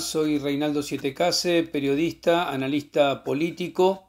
soy Reinaldo Sietecase, periodista, analista político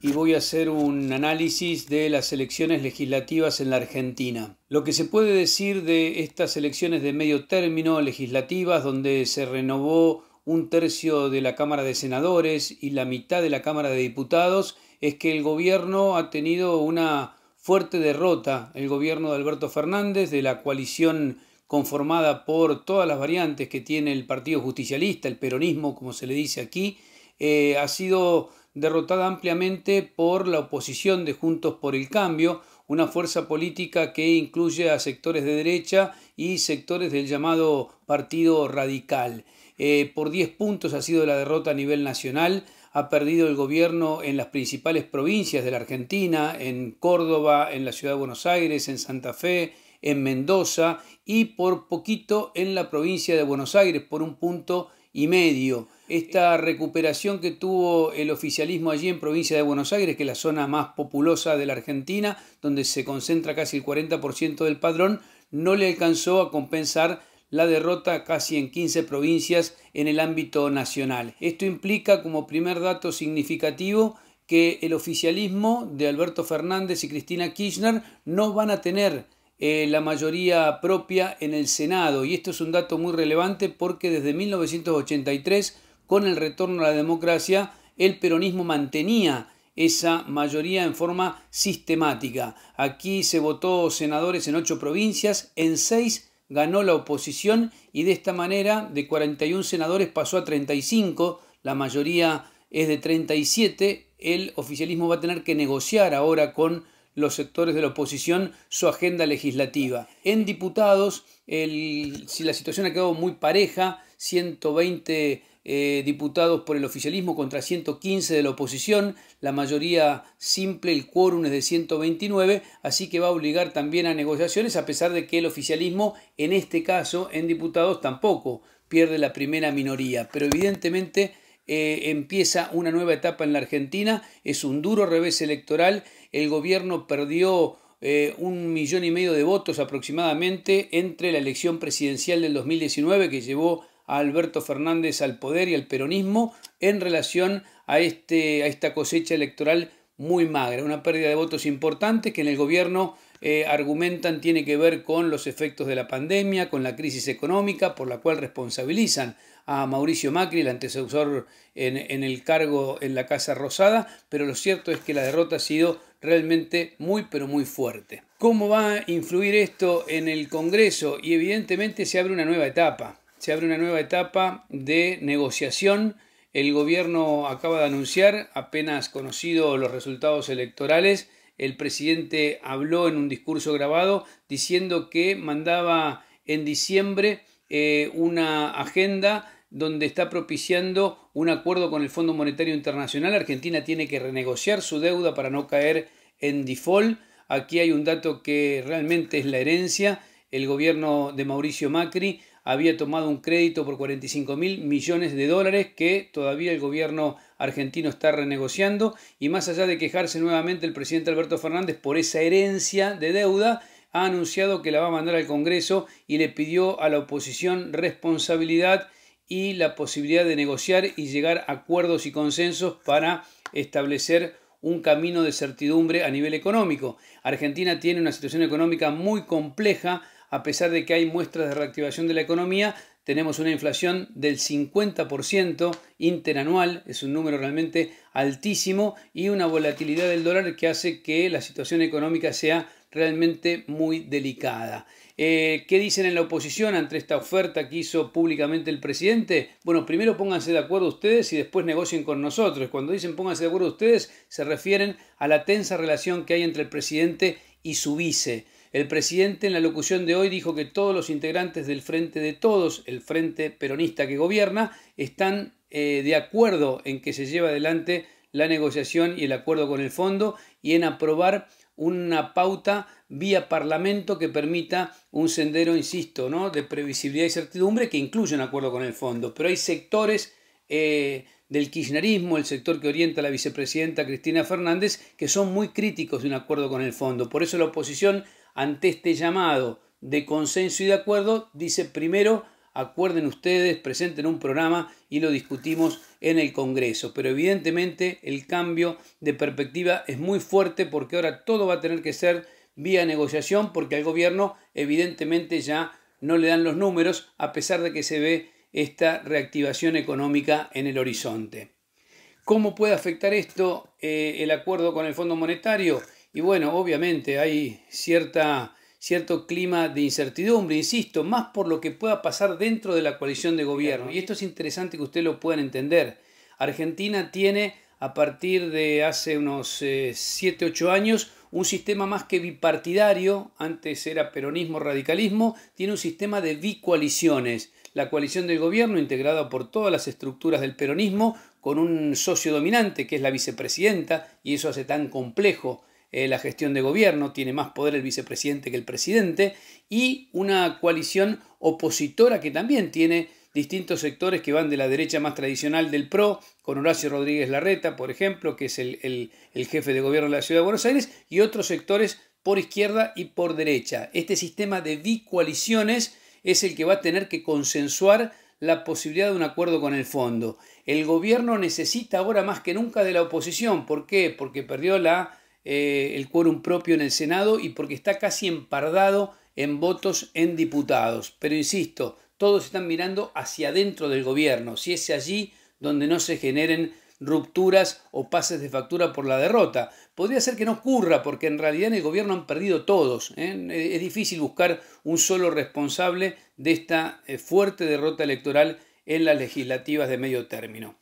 y voy a hacer un análisis de las elecciones legislativas en la Argentina. Lo que se puede decir de estas elecciones de medio término legislativas donde se renovó un tercio de la Cámara de Senadores y la mitad de la Cámara de Diputados es que el gobierno ha tenido una fuerte derrota, el gobierno de Alberto Fernández, de la coalición conformada por todas las variantes que tiene el Partido Justicialista, el peronismo, como se le dice aquí, eh, ha sido derrotada ampliamente por la oposición de Juntos por el Cambio, una fuerza política que incluye a sectores de derecha y sectores del llamado Partido Radical. Eh, por 10 puntos ha sido la derrota a nivel nacional, ha perdido el gobierno en las principales provincias de la Argentina, en Córdoba, en la Ciudad de Buenos Aires, en Santa Fe, en Mendoza y por poquito en la provincia de Buenos Aires, por un punto y medio. Esta eh, recuperación que tuvo el oficialismo allí en provincia de Buenos Aires, que es la zona más populosa de la Argentina, donde se concentra casi el 40% del padrón, no le alcanzó a compensar la derrota casi en 15 provincias en el ámbito nacional. Esto implica como primer dato significativo que el oficialismo de Alberto Fernández y Cristina Kirchner no van a tener eh, la mayoría propia en el Senado. Y esto es un dato muy relevante porque desde 1983, con el retorno a la democracia, el peronismo mantenía esa mayoría en forma sistemática. Aquí se votó senadores en ocho provincias, en seis ganó la oposición y de esta manera de 41 senadores pasó a 35, la mayoría es de 37, el oficialismo va a tener que negociar ahora con los sectores de la oposición su agenda legislativa. En diputados, si la situación ha quedado muy pareja, 120 eh, diputados por el oficialismo contra 115 de la oposición, la mayoría simple, el quórum es de 129, así que va a obligar también a negociaciones, a pesar de que el oficialismo, en este caso, en diputados, tampoco pierde la primera minoría. Pero evidentemente eh, empieza una nueva etapa en la Argentina, es un duro revés electoral, el gobierno perdió eh, un millón y medio de votos aproximadamente entre la elección presidencial del 2019 que llevó a Alberto Fernández al poder y al peronismo en relación a, este, a esta cosecha electoral muy magra, una pérdida de votos importante que en el gobierno eh, argumentan tiene que ver con los efectos de la pandemia, con la crisis económica, por la cual responsabilizan a Mauricio Macri, el antecesor en, en el cargo en la Casa Rosada, pero lo cierto es que la derrota ha sido realmente muy, pero muy fuerte. ¿Cómo va a influir esto en el Congreso? Y evidentemente se abre una nueva etapa, se abre una nueva etapa de negociación el gobierno acaba de anunciar, apenas conocidos los resultados electorales, el presidente habló en un discurso grabado diciendo que mandaba en diciembre eh, una agenda donde está propiciando un acuerdo con el Fondo Monetario Internacional. Argentina tiene que renegociar su deuda para no caer en default. Aquí hay un dato que realmente es la herencia. El gobierno de Mauricio Macri había tomado un crédito por 45 mil millones de dólares que todavía el gobierno argentino está renegociando y más allá de quejarse nuevamente el presidente Alberto Fernández por esa herencia de deuda, ha anunciado que la va a mandar al Congreso y le pidió a la oposición responsabilidad y la posibilidad de negociar y llegar a acuerdos y consensos para establecer un camino de certidumbre a nivel económico. Argentina tiene una situación económica muy compleja, a pesar de que hay muestras de reactivación de la economía, tenemos una inflación del 50% interanual, es un número realmente altísimo, y una volatilidad del dólar que hace que la situación económica sea realmente muy delicada. Eh, ¿Qué dicen en la oposición ante esta oferta que hizo públicamente el presidente? Bueno, primero pónganse de acuerdo ustedes y después negocien con nosotros. Cuando dicen pónganse de acuerdo ustedes, se refieren a la tensa relación que hay entre el presidente y su vice. El presidente en la locución de hoy dijo que todos los integrantes del Frente de Todos, el Frente Peronista que gobierna, están eh, de acuerdo en que se lleve adelante la negociación y el acuerdo con el fondo y en aprobar una pauta vía parlamento que permita un sendero, insisto, ¿no? de previsibilidad y certidumbre que incluye un acuerdo con el fondo. Pero hay sectores eh, del kirchnerismo, el sector que orienta la vicepresidenta Cristina Fernández, que son muy críticos de un acuerdo con el fondo. Por eso la oposición ante este llamado de consenso y de acuerdo, dice primero, acuerden ustedes, presenten un programa y lo discutimos en el Congreso. Pero evidentemente el cambio de perspectiva es muy fuerte porque ahora todo va a tener que ser vía negociación porque al gobierno evidentemente ya no le dan los números a pesar de que se ve esta reactivación económica en el horizonte. ¿Cómo puede afectar esto eh, el acuerdo con el Fondo Monetario? Y bueno, obviamente hay cierta, cierto clima de incertidumbre, insisto, más por lo que pueda pasar dentro de la coalición de gobierno. Y esto es interesante que ustedes lo puedan entender. Argentina tiene a partir de hace unos 7, eh, 8 años un sistema más que bipartidario, antes era peronismo-radicalismo, tiene un sistema de bicoaliciones. La coalición del gobierno, integrada por todas las estructuras del peronismo, con un socio dominante que es la vicepresidenta, y eso hace tan complejo eh, la gestión de gobierno, tiene más poder el vicepresidente que el presidente, y una coalición opositora que también tiene distintos sectores que van de la derecha más tradicional del PRO, con Horacio Rodríguez Larreta, por ejemplo, que es el, el jefe de gobierno de la Ciudad de Buenos Aires, y otros sectores por izquierda y por derecha. Este sistema de bicoaliciones es el que va a tener que consensuar la posibilidad de un acuerdo con el fondo. El gobierno necesita ahora más que nunca de la oposición. ¿Por qué? Porque perdió la eh, el quórum propio en el Senado y porque está casi empardado en votos en diputados. Pero insisto, todos están mirando hacia adentro del gobierno, si es allí donde no se generen rupturas o pases de factura por la derrota. Podría ser que no ocurra, porque en realidad en el gobierno han perdido todos. ¿eh? Es difícil buscar un solo responsable de esta eh, fuerte derrota electoral en las legislativas de medio término.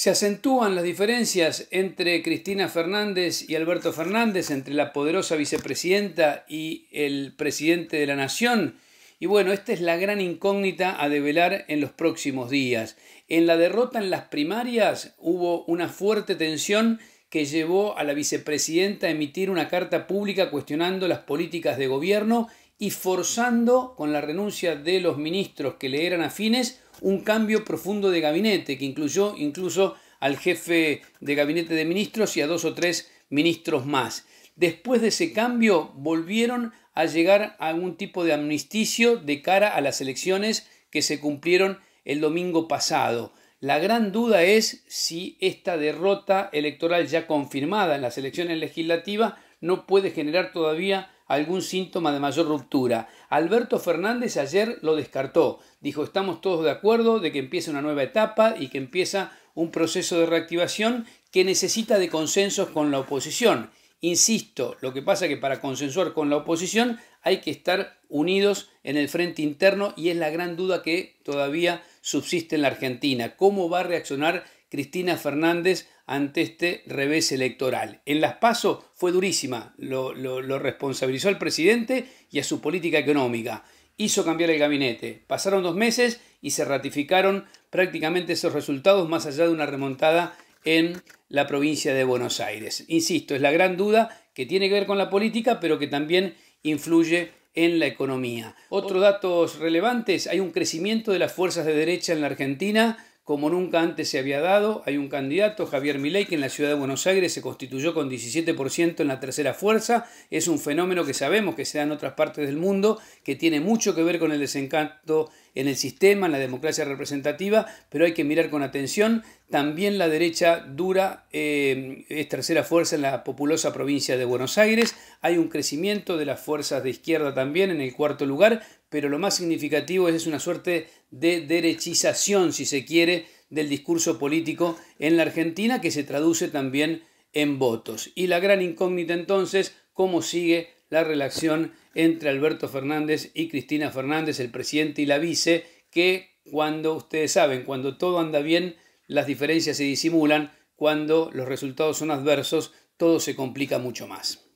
Se acentúan las diferencias entre Cristina Fernández y Alberto Fernández, entre la poderosa vicepresidenta y el presidente de la Nación. Y bueno, esta es la gran incógnita a develar en los próximos días. En la derrota en las primarias hubo una fuerte tensión que llevó a la vicepresidenta a emitir una carta pública cuestionando las políticas de gobierno y forzando, con la renuncia de los ministros que le eran afines, un cambio profundo de gabinete que incluyó incluso al jefe de gabinete de ministros y a dos o tres ministros más. Después de ese cambio volvieron a llegar a algún tipo de amnisticio de cara a las elecciones que se cumplieron el domingo pasado. La gran duda es si esta derrota electoral ya confirmada en las elecciones legislativas no puede generar todavía algún síntoma de mayor ruptura. Alberto Fernández ayer lo descartó. Dijo, estamos todos de acuerdo de que empieza una nueva etapa y que empieza un proceso de reactivación que necesita de consensos con la oposición. Insisto, lo que pasa es que para consensuar con la oposición hay que estar unidos en el frente interno y es la gran duda que todavía subsiste en la Argentina. ¿Cómo va a reaccionar Cristina Fernández ante este revés electoral. En las pasos fue durísima, lo, lo responsabilizó al presidente y a su política económica. Hizo cambiar el gabinete. Pasaron dos meses y se ratificaron prácticamente esos resultados más allá de una remontada en la provincia de Buenos Aires. Insisto, es la gran duda que tiene que ver con la política, pero que también influye en la economía. Otros datos relevantes, hay un crecimiento de las fuerzas de derecha en la Argentina como nunca antes se había dado, hay un candidato, Javier Milei, que en la ciudad de Buenos Aires se constituyó con 17% en la tercera fuerza. Es un fenómeno que sabemos que se da en otras partes del mundo, que tiene mucho que ver con el desencanto en el sistema, en la democracia representativa, pero hay que mirar con atención. También la derecha dura eh, es tercera fuerza en la populosa provincia de Buenos Aires. Hay un crecimiento de las fuerzas de izquierda también en el cuarto lugar, pero lo más significativo es, una suerte de derechización, si se quiere, del discurso político en la Argentina, que se traduce también en votos. Y la gran incógnita entonces, cómo sigue la relación entre Alberto Fernández y Cristina Fernández, el presidente y la vice, que cuando ustedes saben, cuando todo anda bien, las diferencias se disimulan, cuando los resultados son adversos, todo se complica mucho más.